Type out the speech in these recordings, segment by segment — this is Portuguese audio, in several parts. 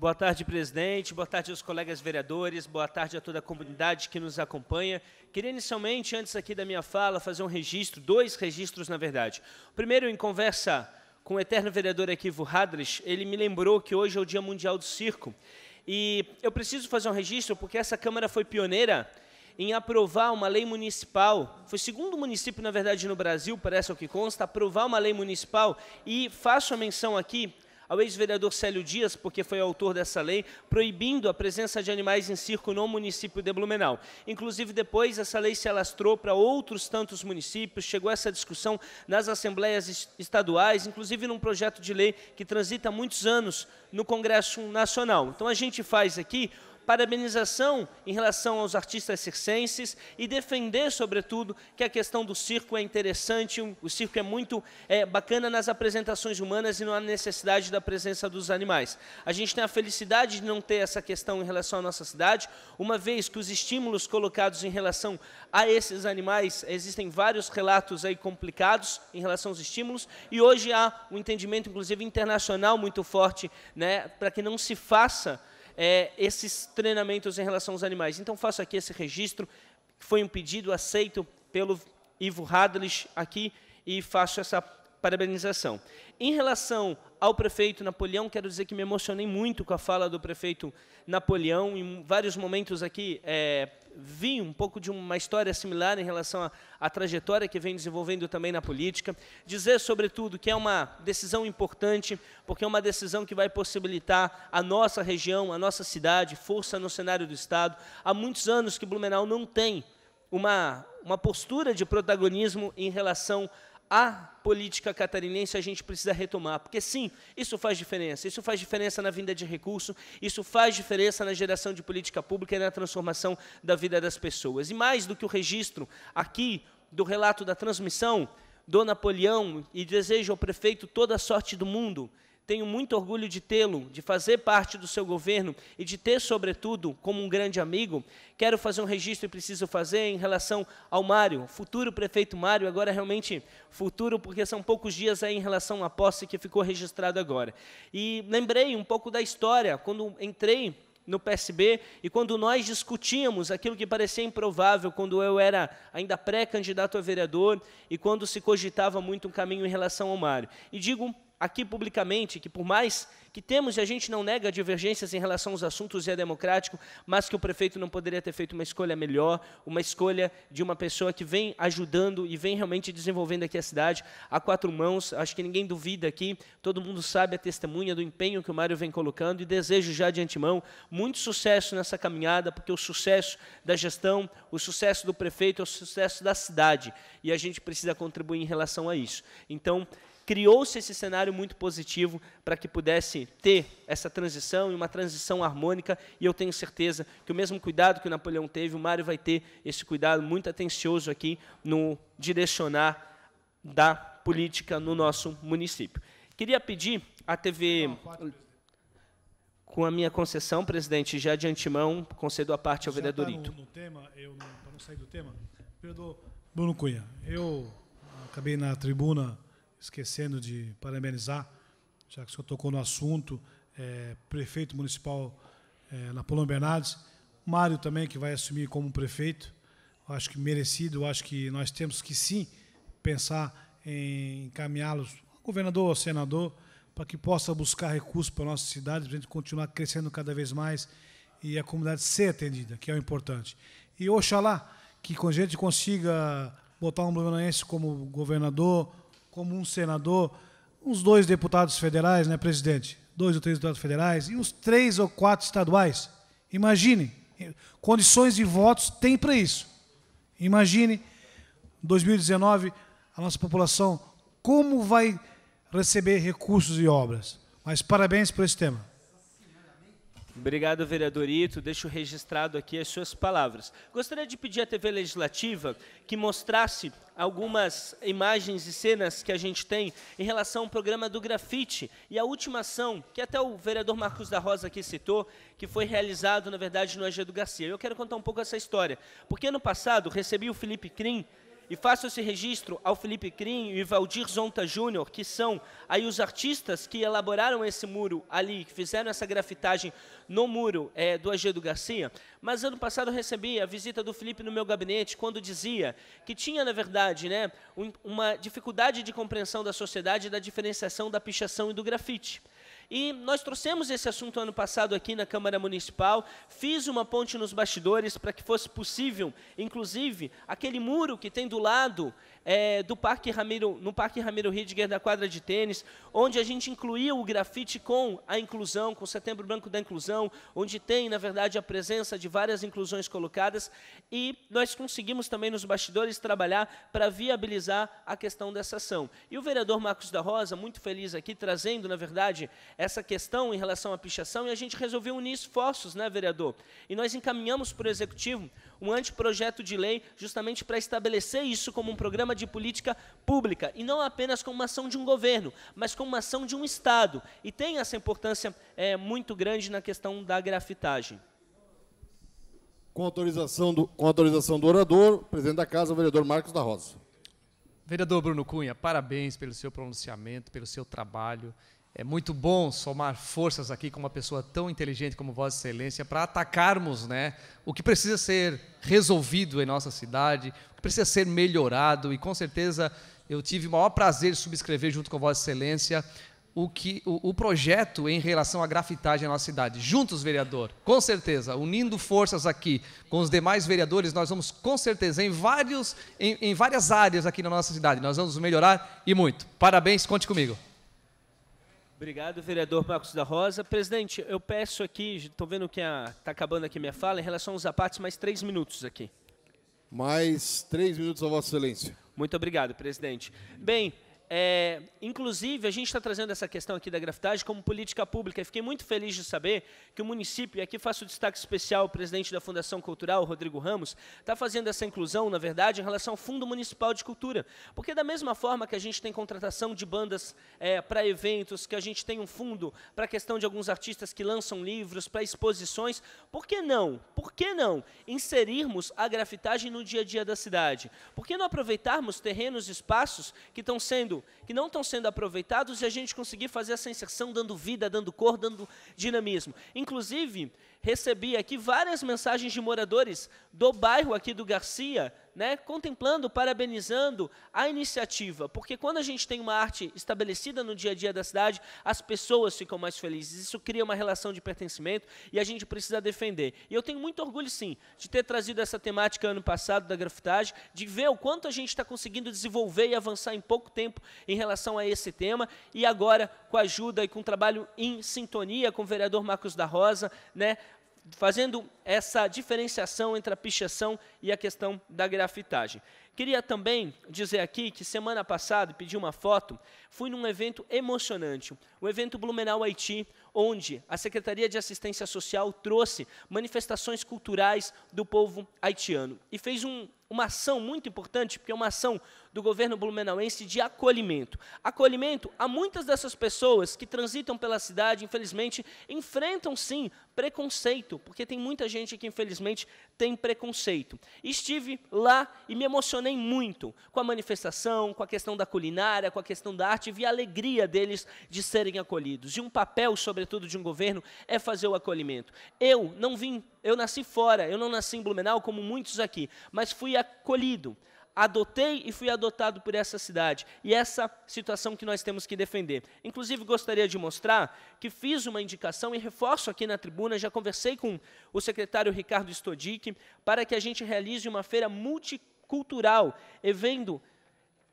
Boa tarde, presidente. Boa tarde aos colegas vereadores. Boa tarde a toda a comunidade que nos acompanha. Queria inicialmente, antes aqui da minha fala, fazer um registro, dois registros, na verdade. Primeiro, em conversa com o eterno vereador aqui, Hadres, ele me lembrou que hoje é o Dia Mundial do Circo. E eu preciso fazer um registro porque essa Câmara foi pioneira em aprovar uma lei municipal. Foi o segundo município, na verdade, no Brasil, parece o que consta, aprovar uma lei municipal. E faço a menção aqui ao ex-vereador Célio Dias, porque foi autor dessa lei, proibindo a presença de animais em circo no município de Blumenau. Inclusive, depois, essa lei se alastrou para outros tantos municípios, chegou essa discussão nas assembleias estaduais, inclusive num projeto de lei que transita há muitos anos no Congresso Nacional. Então, a gente faz aqui parabenização em relação aos artistas circenses e defender, sobretudo, que a questão do circo é interessante, o circo é muito é, bacana nas apresentações humanas e não há necessidade da presença dos animais. A gente tem a felicidade de não ter essa questão em relação à nossa cidade, uma vez que os estímulos colocados em relação a esses animais, existem vários relatos aí complicados em relação aos estímulos, e hoje há um entendimento, inclusive internacional, muito forte, né, para que não se faça é, esses treinamentos em relação aos animais. Então, faço aqui esse registro, foi um pedido aceito pelo Ivo Radlich aqui, e faço essa parabenização. Em relação ao prefeito Napoleão, quero dizer que me emocionei muito com a fala do prefeito Napoleão. Em vários momentos aqui, é, vi um pouco de uma história similar em relação à trajetória que vem desenvolvendo também na política. Dizer, sobretudo, que é uma decisão importante, porque é uma decisão que vai possibilitar a nossa região, a nossa cidade, força no cenário do Estado. Há muitos anos que Blumenau não tem uma, uma postura de protagonismo em relação a política catarinense a gente precisa retomar, porque sim, isso faz diferença. Isso faz diferença na vinda de recurso, isso faz diferença na geração de política pública e na transformação da vida das pessoas. E mais do que o registro aqui do relato da transmissão, do Napoleão e desejo ao prefeito toda a sorte do mundo. Tenho muito orgulho de tê-lo, de fazer parte do seu governo e de ter, sobretudo, como um grande amigo. Quero fazer um registro e preciso fazer em relação ao Mário, futuro prefeito Mário, agora realmente futuro, porque são poucos dias aí em relação à posse que ficou registrado agora. E lembrei um pouco da história, quando entrei no PSB e quando nós discutíamos aquilo que parecia improvável quando eu era ainda pré-candidato a vereador e quando se cogitava muito um caminho em relação ao Mário. E digo aqui publicamente que, por mais que temos, e a gente não nega divergências em relação aos assuntos e é democrático, mas que o prefeito não poderia ter feito uma escolha melhor, uma escolha de uma pessoa que vem ajudando e vem realmente desenvolvendo aqui a cidade a quatro mãos. Acho que ninguém duvida aqui, todo mundo sabe a testemunha do empenho que o Mário vem colocando e desejo já de antemão muito sucesso nessa caminhada, porque o sucesso da gestão, o sucesso do prefeito é o sucesso da cidade e a gente precisa contribuir em relação a isso. Então, criou-se esse cenário muito positivo para que pudesse ter essa transição e uma transição harmônica, e eu tenho certeza que o mesmo cuidado que o Napoleão teve, o Mário vai ter esse cuidado muito atencioso aqui no direcionar da política no nosso município. Queria pedir à TV com a minha concessão, presidente, já de antemão, concedo a parte ao tá vereador Ito. No, tema, eu para não sair do tema, vereador Bruno Cunha, eu acabei na tribuna esquecendo de parabenizar, já que o senhor tocou no assunto, é, prefeito municipal é, Napoleão Bernardes, Mário também, que vai assumir como prefeito, acho que merecido, acho que nós temos que sim pensar em encaminhá-los, governador ou senador, para que possa buscar recursos para a nossa cidade, para a gente continuar crescendo cada vez mais e a comunidade ser atendida, que é o importante. E oxalá que a gente consiga botar um blumenauense como governador, como um senador, uns dois deputados federais, né, presidente? Dois ou três deputados federais e uns três ou quatro estaduais. Imagine, condições de votos tem para isso. Imagine, 2019, a nossa população, como vai receber recursos e obras. Mas parabéns por esse tema. Obrigado, vereador Ito. Deixo registrado aqui as suas palavras. Gostaria de pedir à TV Legislativa que mostrasse algumas imagens e cenas que a gente tem em relação ao programa do grafite e a última ação, que até o vereador Marcos da Rosa aqui citou, que foi realizado, na verdade, no AG do Garcia. Eu quero contar um pouco essa história, porque ano passado recebi o Felipe Krim, e faço esse registro ao Felipe Crim e Valdir Zonta Júnior, que são aí os artistas que elaboraram esse muro ali, que fizeram essa grafitagem no muro é, do Agedo Garcia. Mas ano passado recebi a visita do Felipe no meu gabinete, quando dizia que tinha, na verdade, né, uma dificuldade de compreensão da sociedade da diferenciação da pichação e do grafite. E nós trouxemos esse assunto ano passado aqui na Câmara Municipal. Fiz uma ponte nos bastidores para que fosse possível, inclusive, aquele muro que tem do lado é, do Parque Ramiro, no Parque Ramiro Ridger da quadra de tênis, onde a gente incluiu o grafite com a inclusão, com o Setembro Branco da Inclusão, onde tem, na verdade, a presença de várias inclusões colocadas. E nós conseguimos também nos bastidores trabalhar para viabilizar a questão dessa ação. E o vereador Marcos da Rosa, muito feliz aqui, trazendo, na verdade, essa questão em relação à pichação e a gente resolveu unir esforços, né, vereador? E nós encaminhamos para o executivo um anteprojeto de lei justamente para estabelecer isso como um programa de política pública e não apenas como uma ação de um governo, mas como uma ação de um Estado. E tem essa importância é, muito grande na questão da grafitagem. Com autorização, do, com autorização do orador, presidente da casa, o vereador Marcos da Rosa. Vereador Bruno Cunha, parabéns pelo seu pronunciamento, pelo seu trabalho. É muito bom somar forças aqui com uma pessoa tão inteligente como Vossa Excelência para atacarmos né, o que precisa ser resolvido em nossa cidade, o que precisa ser melhorado. E com certeza eu tive o maior prazer de subscrever junto com Vossa Excelência o, que, o, o projeto em relação à grafitagem na nossa cidade. Juntos, vereador, com certeza, unindo forças aqui com os demais vereadores, nós vamos com certeza em, vários, em, em várias áreas aqui na nossa cidade, nós vamos melhorar e muito. Parabéns, conte comigo. Obrigado, vereador Marcos da Rosa. Presidente, eu peço aqui, estou vendo que está acabando aqui minha fala, em relação aos apates, mais três minutos aqui. Mais três minutos, a Vossa Excelência. Muito obrigado, presidente. Bem, é, inclusive, a gente está trazendo essa questão aqui da grafitagem como política pública. E fiquei muito feliz de saber que o município, e aqui faço destaque especial ao presidente da Fundação Cultural, Rodrigo Ramos, está fazendo essa inclusão, na verdade, em relação ao Fundo Municipal de Cultura. Porque, da mesma forma que a gente tem contratação de bandas é, para eventos, que a gente tem um fundo para a questão de alguns artistas que lançam livros, para exposições, por que não? Por que não inserirmos a grafitagem no dia a dia da cidade? Por que não aproveitarmos terrenos e espaços que estão sendo que não estão sendo aproveitados e a gente conseguir fazer essa inserção dando vida, dando cor, dando dinamismo. Inclusive, recebi aqui várias mensagens de moradores do bairro aqui do Garcia, né, contemplando, parabenizando a iniciativa, porque quando a gente tem uma arte estabelecida no dia a dia da cidade, as pessoas ficam mais felizes, isso cria uma relação de pertencimento e a gente precisa defender. E eu tenho muito orgulho, sim, de ter trazido essa temática ano passado da grafitagem, de ver o quanto a gente está conseguindo desenvolver e avançar em pouco tempo em relação a esse tema, e agora, com a ajuda e com o trabalho em sintonia com o vereador Marcos da Rosa, né, fazendo essa diferenciação entre a pichação e a questão da grafitagem. Queria também dizer aqui que semana passada, pedi uma foto, fui num evento emocionante, o evento Blumenau Haiti, onde a Secretaria de Assistência Social trouxe manifestações culturais do povo haitiano e fez um uma ação muito importante, porque é uma ação do governo blumenauense de acolhimento. Acolhimento a muitas dessas pessoas que transitam pela cidade, infelizmente, enfrentam sim preconceito, porque tem muita gente que infelizmente tem preconceito. Estive lá e me emocionei muito com a manifestação, com a questão da culinária, com a questão da arte, vi a alegria deles de serem acolhidos. E um papel, sobretudo, de um governo é fazer o acolhimento. Eu não vim, eu nasci fora, eu não nasci em Blumenau como muitos aqui, mas fui acolhido. Adotei e fui adotado por essa cidade. E essa situação que nós temos que defender. Inclusive, gostaria de mostrar que fiz uma indicação e reforço aqui na tribuna, já conversei com o secretário Ricardo Stodic, para que a gente realize uma feira multicultural, evento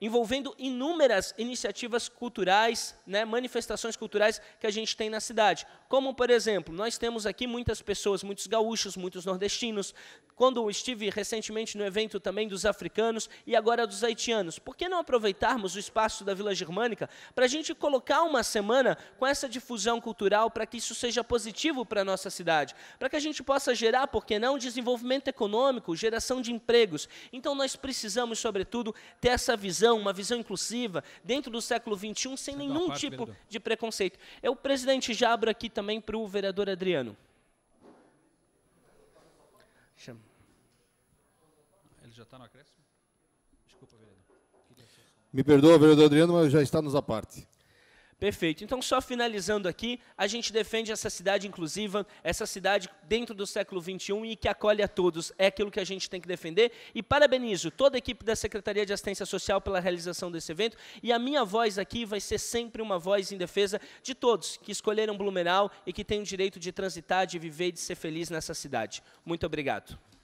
envolvendo inúmeras iniciativas culturais, né, manifestações culturais que a gente tem na cidade. Como, por exemplo, nós temos aqui muitas pessoas, muitos gaúchos, muitos nordestinos. Quando estive recentemente no evento também dos africanos e agora dos haitianos, por que não aproveitarmos o espaço da Vila Germânica para a gente colocar uma semana com essa difusão cultural para que isso seja positivo para a nossa cidade, para que a gente possa gerar, por que não, desenvolvimento econômico, geração de empregos. Então nós precisamos, sobretudo, ter essa visão visão, uma visão inclusiva, dentro do século XXI, sem tá nenhum parte, tipo de preconceito. é o presidente, já abro aqui também para o vereador Adriano. Ele já está no acréscimo? Desculpa, vereador. Me perdoa, vereador Adriano, mas já está nos aparte. Perfeito. Então, só finalizando aqui, a gente defende essa cidade inclusiva, essa cidade dentro do século XXI e que acolhe a todos. É aquilo que a gente tem que defender. E parabenizo toda a equipe da Secretaria de Assistência Social pela realização desse evento. E a minha voz aqui vai ser sempre uma voz em defesa de todos que escolheram Blumenau e que têm o direito de transitar, de viver e de ser feliz nessa cidade. Muito obrigado.